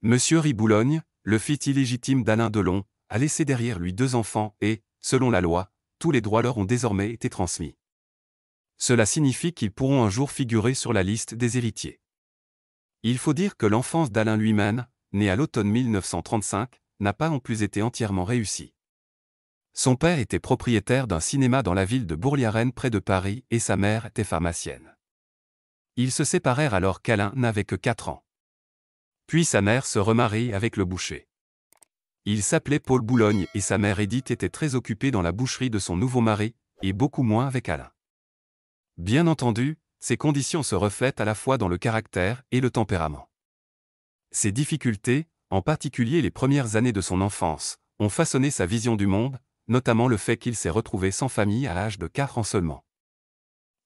Monsieur Riboulogne, le fils illégitime d'Alain Delon, a laissé derrière lui deux enfants et, selon la loi, tous les droits leur ont désormais été transmis. Cela signifie qu'ils pourront un jour figurer sur la liste des héritiers. Il faut dire que l'enfance d'Alain lui-même, né à l'automne 1935, n'a pas en plus été entièrement réussie. Son père était propriétaire d'un cinéma dans la ville de Bourliarenne près de Paris et sa mère était pharmacienne. Ils se séparèrent alors qu'Alain n'avait que quatre ans. Puis sa mère se remarie avec le boucher. Il s'appelait Paul Boulogne et sa mère Edith était très occupée dans la boucherie de son nouveau mari, et beaucoup moins avec Alain. Bien entendu, ces conditions se reflètent à la fois dans le caractère et le tempérament. Ces difficultés, en particulier les premières années de son enfance, ont façonné sa vision du monde, notamment le fait qu'il s'est retrouvé sans famille à l'âge de 4 ans seulement.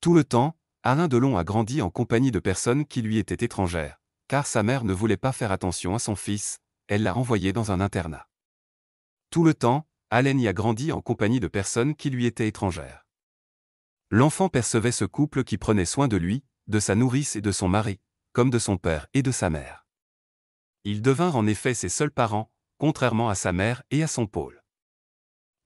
Tout le temps, Alain Delon a grandi en compagnie de personnes qui lui étaient étrangères, car sa mère ne voulait pas faire attention à son fils, elle l'a envoyé dans un internat. Tout le temps, Alain y a grandi en compagnie de personnes qui lui étaient étrangères. L'enfant percevait ce couple qui prenait soin de lui, de sa nourrice et de son mari, comme de son père et de sa mère. Ils devinrent en effet ses seuls parents, contrairement à sa mère et à son pôle.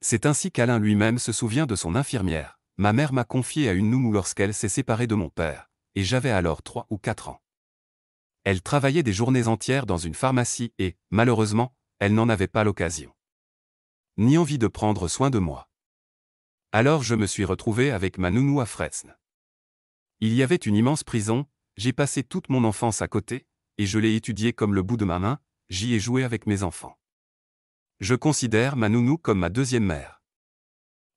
C'est ainsi qu'Alain lui-même se souvient de son infirmière. Ma mère m'a confié à une nounou lorsqu'elle s'est séparée de mon père, et j'avais alors trois ou quatre ans. Elle travaillait des journées entières dans une pharmacie et, malheureusement, elle n'en avait pas l'occasion. Ni envie de prendre soin de moi. Alors je me suis retrouvé avec ma nounou à Fresnes. Il y avait une immense prison, j'ai passé toute mon enfance à côté, et je l'ai étudiée comme le bout de ma main, j'y ai joué avec mes enfants. Je considère ma nounou comme ma deuxième mère.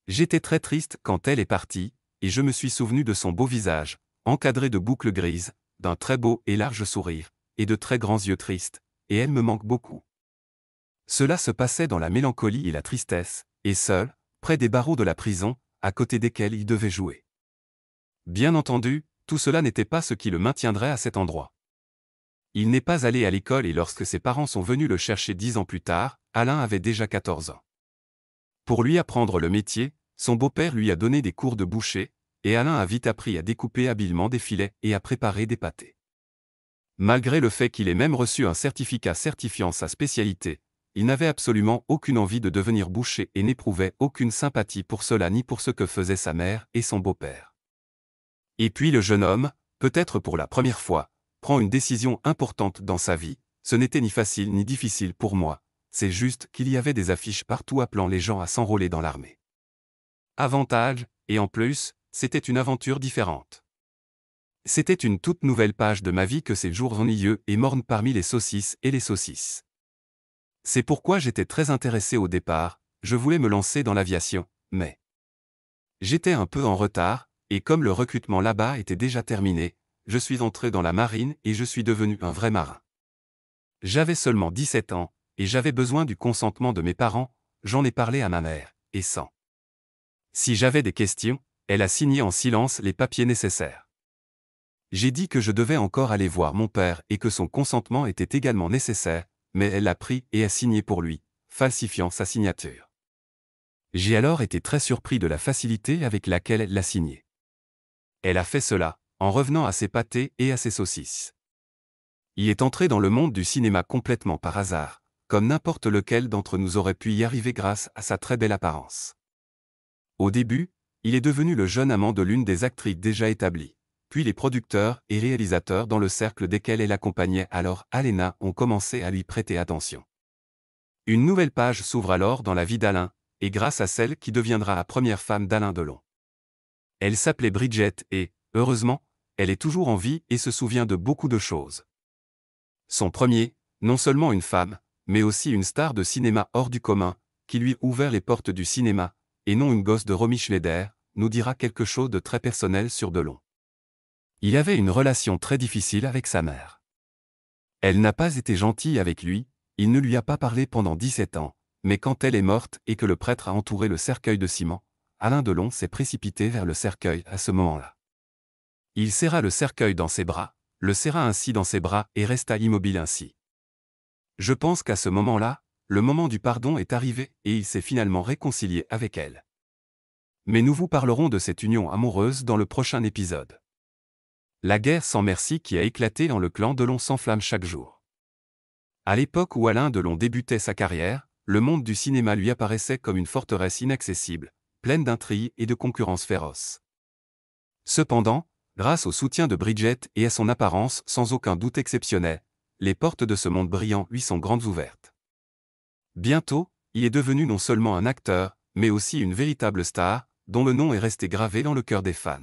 J'étais très triste quand elle est partie, et je me suis souvenu de son beau visage, encadré de boucles grises, d'un très beau et large sourire, et de très grands yeux tristes, et elle me manque beaucoup. Cela se passait dans la mélancolie et la tristesse, et seul, près des barreaux de la prison, à côté desquels il devait jouer. Bien entendu, tout cela n'était pas ce qui le maintiendrait à cet endroit. Il n'est pas allé à l'école et lorsque ses parents sont venus le chercher dix ans plus tard, Alain avait déjà 14 ans. Pour lui apprendre le métier, son beau-père lui a donné des cours de boucher, et Alain a vite appris à découper habilement des filets et à préparer des pâtés. Malgré le fait qu'il ait même reçu un certificat certifiant sa spécialité, il n'avait absolument aucune envie de devenir boucher et n'éprouvait aucune sympathie pour cela ni pour ce que faisaient sa mère et son beau-père. Et puis le jeune homme, peut-être pour la première fois, prend une décision importante dans sa vie. Ce n'était ni facile ni difficile pour moi, c'est juste qu'il y avait des affiches partout appelant les gens à s'enrôler dans l'armée. Avantage, et en plus, c'était une aventure différente. C'était une toute nouvelle page de ma vie que ces jours ennuyeux et mornes parmi les saucisses et les saucisses. C'est pourquoi j'étais très intéressé au départ, je voulais me lancer dans l'aviation, mais... J'étais un peu en retard, et comme le recrutement là-bas était déjà terminé, je suis entré dans la marine et je suis devenu un vrai marin. J'avais seulement 17 ans, et j'avais besoin du consentement de mes parents, j'en ai parlé à ma mère, et sans. Si j'avais des questions, elle a signé en silence les papiers nécessaires. J'ai dit que je devais encore aller voir mon père et que son consentement était également nécessaire, mais elle l'a pris et a signé pour lui, falsifiant sa signature. J'ai alors été très surpris de la facilité avec laquelle elle l'a signé. Elle a fait cela, en revenant à ses pâtés et à ses saucisses. Il est entré dans le monde du cinéma complètement par hasard, comme n'importe lequel d'entre nous aurait pu y arriver grâce à sa très belle apparence. Au début, il est devenu le jeune amant de l'une des actrices déjà établies. Puis les producteurs et réalisateurs dans le cercle desquels elle accompagnait alors Alena ont commencé à lui prêter attention. Une nouvelle page s'ouvre alors dans la vie d'Alain, et grâce à celle qui deviendra la première femme d'Alain Delon. Elle s'appelait Bridget et, heureusement, elle est toujours en vie et se souvient de beaucoup de choses. Son premier, non seulement une femme, mais aussi une star de cinéma hors du commun, qui lui ouvert les portes du cinéma, et non une gosse de Romy Schleder, nous dira quelque chose de très personnel sur Delon. Il avait une relation très difficile avec sa mère. Elle n'a pas été gentille avec lui, il ne lui a pas parlé pendant 17 ans, mais quand elle est morte et que le prêtre a entouré le cercueil de ciment, Alain Delon s'est précipité vers le cercueil à ce moment-là. Il serra le cercueil dans ses bras, le serra ainsi dans ses bras et resta immobile ainsi. Je pense qu'à ce moment-là, le moment du pardon est arrivé et il s'est finalement réconcilié avec elle mais nous vous parlerons de cette union amoureuse dans le prochain épisode. La guerre sans merci qui a éclaté dans le clan Delon s'enflamme chaque jour. À l'époque où Alain Delon débutait sa carrière, le monde du cinéma lui apparaissait comme une forteresse inaccessible, pleine d'intrigues et de concurrences féroces. Cependant, grâce au soutien de Bridget et à son apparence sans aucun doute exceptionnelle, les portes de ce monde brillant lui sont grandes ouvertes. Bientôt, il est devenu non seulement un acteur, mais aussi une véritable star, dont le nom est resté gravé dans le cœur des fans.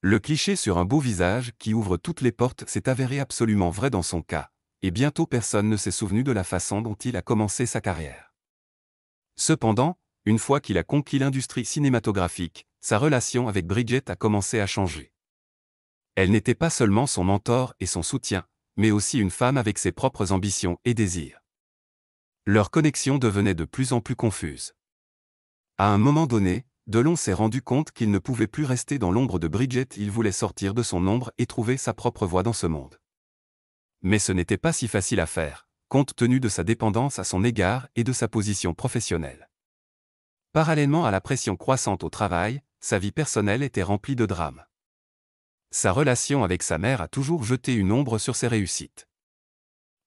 Le cliché sur un beau visage qui ouvre toutes les portes s'est avéré absolument vrai dans son cas, et bientôt personne ne s'est souvenu de la façon dont il a commencé sa carrière. Cependant, une fois qu'il a conquis l'industrie cinématographique, sa relation avec Bridget a commencé à changer. Elle n'était pas seulement son mentor et son soutien, mais aussi une femme avec ses propres ambitions et désirs. Leur connexion devenait de plus en plus confuse. À un moment donné, Delon s'est rendu compte qu'il ne pouvait plus rester dans l'ombre de Bridget, il voulait sortir de son ombre et trouver sa propre voie dans ce monde. Mais ce n'était pas si facile à faire, compte tenu de sa dépendance à son égard et de sa position professionnelle. Parallèlement à la pression croissante au travail, sa vie personnelle était remplie de drames. Sa relation avec sa mère a toujours jeté une ombre sur ses réussites.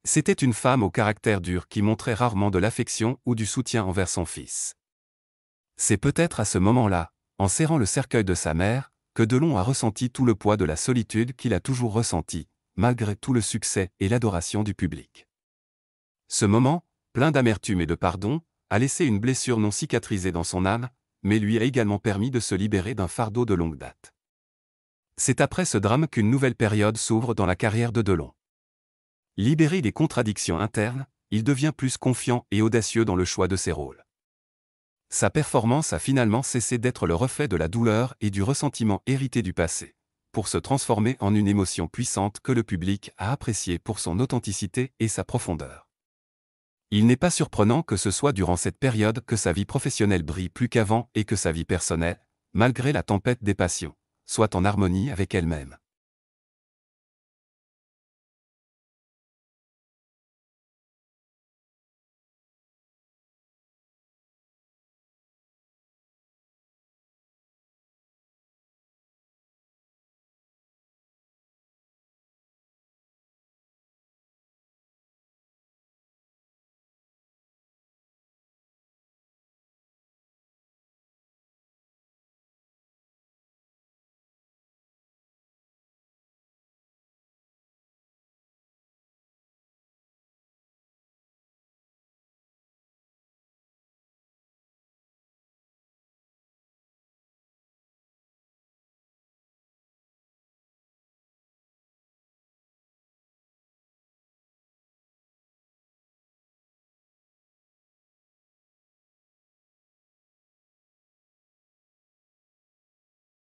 C'était une femme au caractère dur qui montrait rarement de l'affection ou du soutien envers son fils. C'est peut-être à ce moment-là, en serrant le cercueil de sa mère, que Delon a ressenti tout le poids de la solitude qu'il a toujours ressenti, malgré tout le succès et l'adoration du public. Ce moment, plein d'amertume et de pardon, a laissé une blessure non cicatrisée dans son âme, mais lui a également permis de se libérer d'un fardeau de longue date. C'est après ce drame qu'une nouvelle période s'ouvre dans la carrière de Delon. Libéré des contradictions internes, il devient plus confiant et audacieux dans le choix de ses rôles sa performance a finalement cessé d'être le reflet de la douleur et du ressentiment hérité du passé, pour se transformer en une émotion puissante que le public a appréciée pour son authenticité et sa profondeur. Il n'est pas surprenant que ce soit durant cette période que sa vie professionnelle brille plus qu'avant et que sa vie personnelle, malgré la tempête des passions, soit en harmonie avec elle-même.